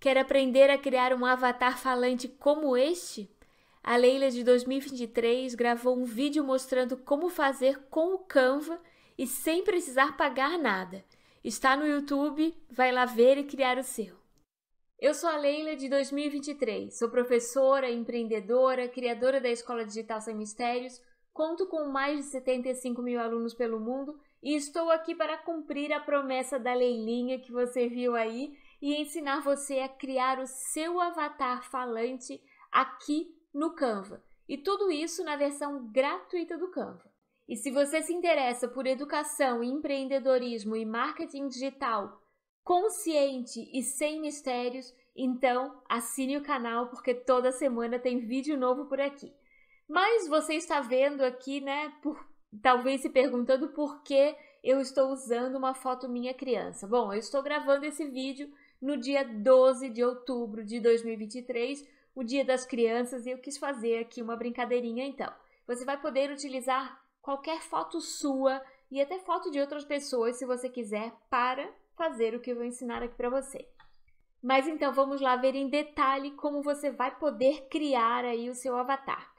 Quer aprender a criar um avatar falante como este? A Leila de 2023 gravou um vídeo mostrando como fazer com o Canva e sem precisar pagar nada. Está no YouTube, vai lá ver e criar o seu. Eu sou a Leila de 2023, sou professora, empreendedora, criadora da Escola Digital Sem Mistérios, conto com mais de 75 mil alunos pelo mundo e estou aqui para cumprir a promessa da Leilinha que você viu aí e ensinar você a criar o seu avatar falante aqui no Canva. E tudo isso na versão gratuita do Canva. E se você se interessa por educação, empreendedorismo e marketing digital consciente e sem mistérios, então assine o canal porque toda semana tem vídeo novo por aqui. Mas você está vendo aqui, né, por, talvez se perguntando por que eu estou usando uma foto minha criança. Bom, eu estou gravando esse vídeo no dia 12 de outubro de 2023, o Dia das Crianças, e eu quis fazer aqui uma brincadeirinha então. Você vai poder utilizar qualquer foto sua e até foto de outras pessoas, se você quiser, para fazer o que eu vou ensinar aqui para você. Mas então vamos lá ver em detalhe como você vai poder criar aí o seu avatar.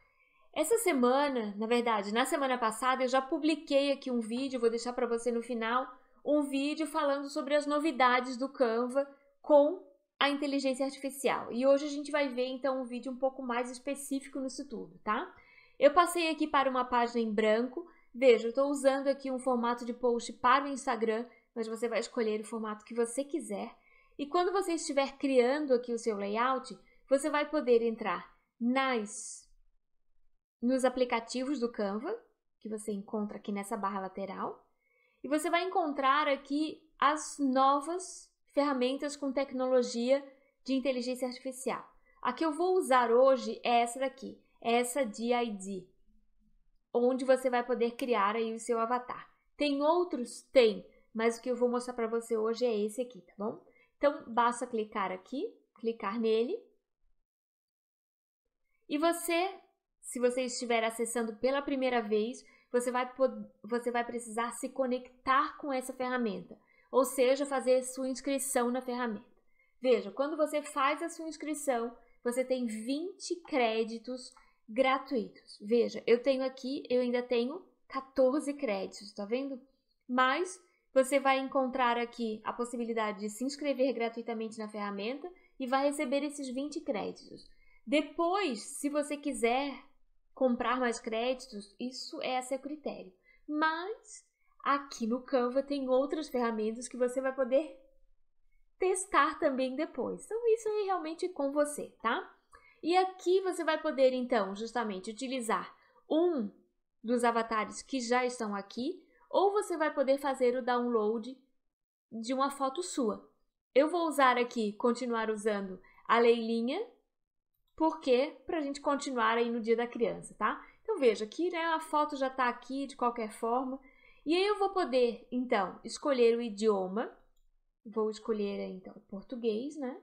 Essa semana, na verdade, na semana passada eu já publiquei aqui um vídeo, vou deixar para você no final, um vídeo falando sobre as novidades do Canva com a inteligência artificial. E hoje a gente vai ver então um vídeo um pouco mais específico nisso tudo, tá? Eu passei aqui para uma página em branco. Veja, eu estou usando aqui um formato de post para o Instagram, mas você vai escolher o formato que você quiser. E quando você estiver criando aqui o seu layout, você vai poder entrar nas nos aplicativos do Canva, que você encontra aqui nessa barra lateral, e você vai encontrar aqui as novas ferramentas com tecnologia de inteligência artificial. A que eu vou usar hoje é essa daqui, é essa DID, onde você vai poder criar aí o seu avatar. Tem outros? Tem, mas o que eu vou mostrar para você hoje é esse aqui, tá bom? Então, basta clicar aqui, clicar nele. E você, se você estiver acessando pela primeira vez, você vai, você vai precisar se conectar com essa ferramenta ou seja, fazer sua inscrição na ferramenta. Veja, quando você faz a sua inscrição, você tem 20 créditos gratuitos. Veja, eu tenho aqui, eu ainda tenho 14 créditos, tá vendo? Mas você vai encontrar aqui a possibilidade de se inscrever gratuitamente na ferramenta e vai receber esses 20 créditos. Depois, se você quiser comprar mais créditos, isso é a seu critério. Mas Aqui no Canva tem outras ferramentas que você vai poder testar também depois. Então, isso é realmente com você, tá? E aqui você vai poder, então, justamente utilizar um dos avatares que já estão aqui, ou você vai poder fazer o download de uma foto sua. Eu vou usar aqui, continuar usando a Leilinha, porque para a gente continuar aí no dia da criança, tá? Então veja, aqui né, a foto já está aqui de qualquer forma, e aí eu vou poder, então, escolher o idioma. Vou escolher, então, o português, né?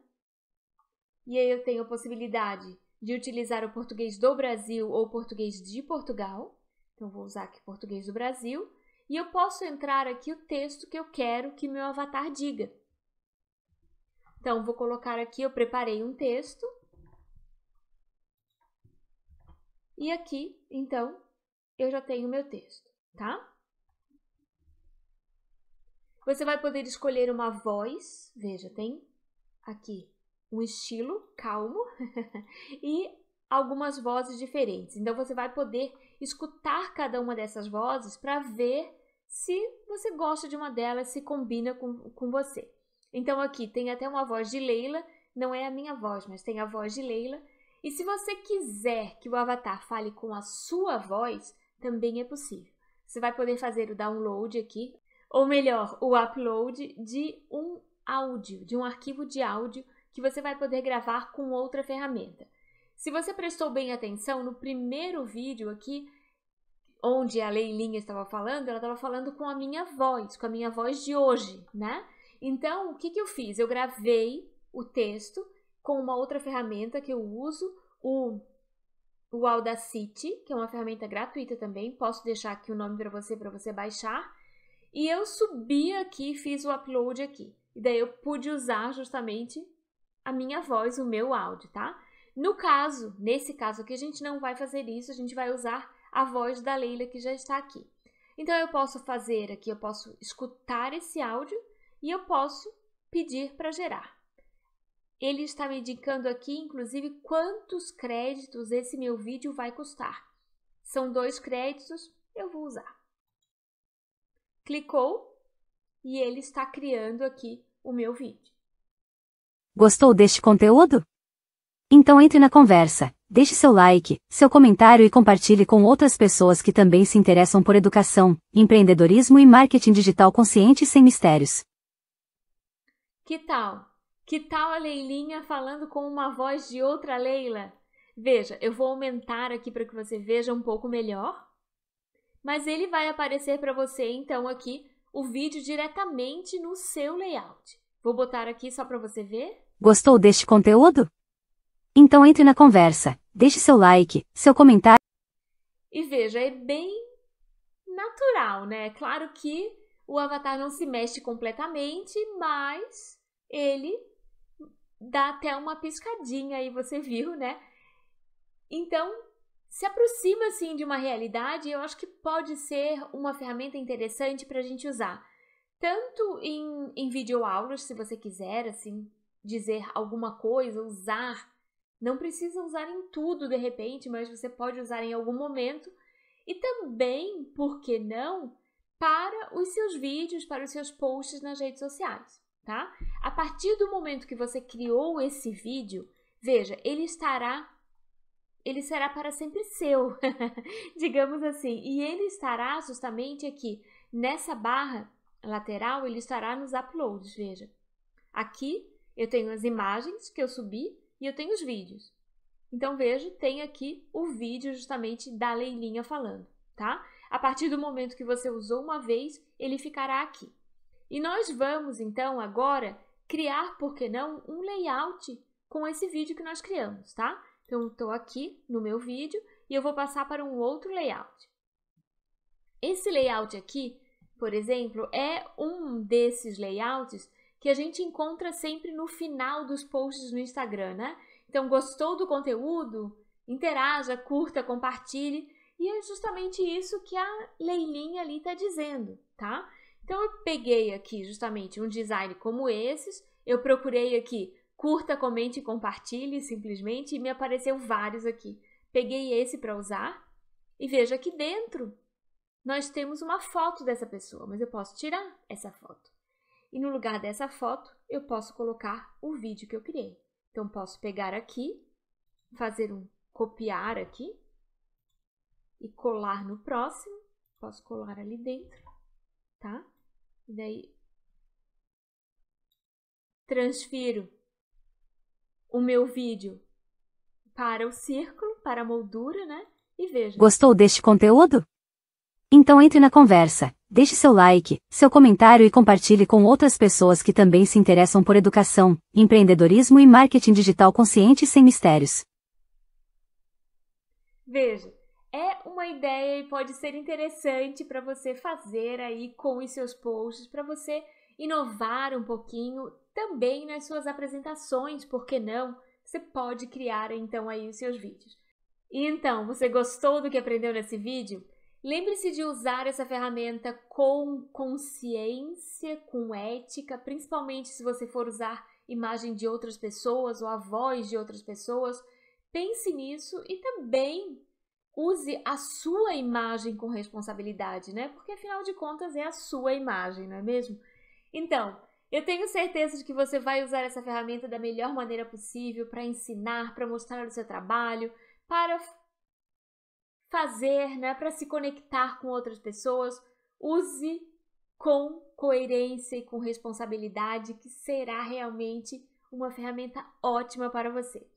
E aí eu tenho a possibilidade de utilizar o português do Brasil ou português de Portugal. Então, vou usar aqui português do Brasil. E eu posso entrar aqui o texto que eu quero que meu avatar diga. Então, vou colocar aqui, eu preparei um texto. E aqui, então, eu já tenho o meu texto, tá? Você vai poder escolher uma voz, veja, tem aqui um estilo calmo e algumas vozes diferentes. Então você vai poder escutar cada uma dessas vozes para ver se você gosta de uma delas, se combina com, com você. Então aqui tem até uma voz de Leila, não é a minha voz, mas tem a voz de Leila. E se você quiser que o avatar fale com a sua voz, também é possível. Você vai poder fazer o download aqui ou melhor, o upload de um áudio, de um arquivo de áudio que você vai poder gravar com outra ferramenta. Se você prestou bem atenção no primeiro vídeo aqui, onde a Leilinha estava falando, ela estava falando com a minha voz, com a minha voz de hoje, né? Então, o que, que eu fiz? Eu gravei o texto com uma outra ferramenta que eu uso, o, o Audacity, que é uma ferramenta gratuita também. Posso deixar aqui o nome para você, para você baixar. E eu subi aqui, fiz o upload aqui. E daí eu pude usar justamente a minha voz, o meu áudio, tá? No caso, nesse caso aqui, a gente não vai fazer isso, a gente vai usar a voz da Leila que já está aqui. Então, eu posso fazer aqui, eu posso escutar esse áudio e eu posso pedir para gerar. Ele está me indicando aqui, inclusive, quantos créditos esse meu vídeo vai custar. São dois créditos, eu vou usar. Clicou e ele está criando aqui o meu vídeo. Gostou deste conteúdo? Então entre na conversa, deixe seu like, seu comentário e compartilhe com outras pessoas que também se interessam por educação, empreendedorismo e marketing digital consciente e sem mistérios. Que tal? Que tal a Leilinha falando com uma voz de outra Leila? Veja, eu vou aumentar aqui para que você veja um pouco melhor mas ele vai aparecer para você então aqui o vídeo diretamente no seu layout. Vou botar aqui só para você ver. Gostou deste conteúdo? Então entre na conversa, deixe seu like, seu comentário. E veja, é bem natural, né? Claro que o avatar não se mexe completamente, mas ele dá até uma piscadinha aí, você viu, né? Então, se aproxima assim de uma realidade, eu acho que pode ser uma ferramenta interessante para a gente usar. Tanto em, em videoaulas, se você quiser, assim, dizer alguma coisa, usar. Não precisa usar em tudo de repente, mas você pode usar em algum momento. E também, por que não, para os seus vídeos, para os seus posts nas redes sociais, tá? A partir do momento que você criou esse vídeo, veja, ele estará ele será para sempre seu, digamos assim. E ele estará justamente aqui, nessa barra lateral, ele estará nos uploads, veja. Aqui eu tenho as imagens que eu subi e eu tenho os vídeos. Então, veja, tem aqui o vídeo justamente da Leilinha falando, tá? A partir do momento que você usou uma vez, ele ficará aqui. E nós vamos, então, agora criar, por que não, um layout com esse vídeo que nós criamos, tá? Então, estou aqui no meu vídeo e eu vou passar para um outro layout. Esse layout aqui, por exemplo, é um desses layouts que a gente encontra sempre no final dos posts no Instagram, né? Então, gostou do conteúdo? Interaja, curta, compartilhe. E é justamente isso que a Leilinha ali está dizendo, tá? Então, eu peguei aqui justamente um design como esses, eu procurei aqui Curta, comente e compartilhe simplesmente. E me apareceu vários aqui. Peguei esse para usar e veja aqui dentro. Nós temos uma foto dessa pessoa, mas eu posso tirar essa foto. E no lugar dessa foto, eu posso colocar o vídeo que eu criei. Então, posso pegar aqui, fazer um copiar aqui e colar no próximo. Posso colar ali dentro, tá? E daí transfiro o meu vídeo para o círculo, para a moldura, né? E veja. Gostou deste conteúdo? Então entre na conversa, deixe seu like, seu comentário e compartilhe com outras pessoas que também se interessam por educação, empreendedorismo e marketing digital consciente e sem mistérios. Veja, é uma ideia e pode ser interessante para você fazer aí com os seus posts, para você inovar um pouquinho também nas suas apresentações, por que não? Você pode criar então aí os seus vídeos. E então, você gostou do que aprendeu nesse vídeo? Lembre-se de usar essa ferramenta com consciência, com ética, principalmente se você for usar imagem de outras pessoas ou a voz de outras pessoas. Pense nisso e também use a sua imagem com responsabilidade, né? Porque afinal de contas é a sua imagem, não é mesmo? Então, eu tenho certeza de que você vai usar essa ferramenta da melhor maneira possível para ensinar, para mostrar o seu trabalho, para fazer, né, para se conectar com outras pessoas. Use com coerência e com responsabilidade, que será realmente uma ferramenta ótima para você.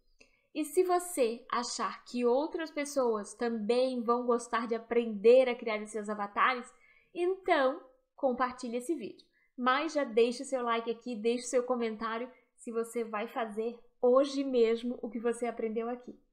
E se você achar que outras pessoas também vão gostar de aprender a criar os seus avatares, então compartilhe esse vídeo mas já deixe seu like aqui, deixe seu comentário se você vai fazer hoje mesmo o que você aprendeu aqui.